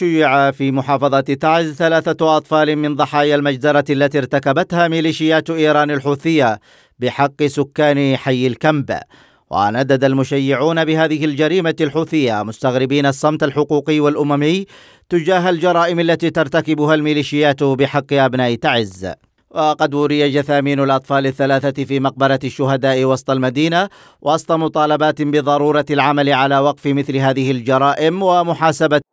شيع في محافظة تعز ثلاثة أطفال من ضحايا المجزرة التي ارتكبتها ميليشيات إيران الحوثية بحق سكان حي الكمب وندد المشيعون بهذه الجريمة الحوثية مستغربين الصمت الحقوقي والأممي تجاه الجرائم التي ترتكبها الميليشيات بحق أبناء تعز وقد وري جثامين الأطفال الثلاثة في مقبرة الشهداء وسط المدينة وسط مطالبات بضرورة العمل على وقف مثل هذه الجرائم ومحاسبة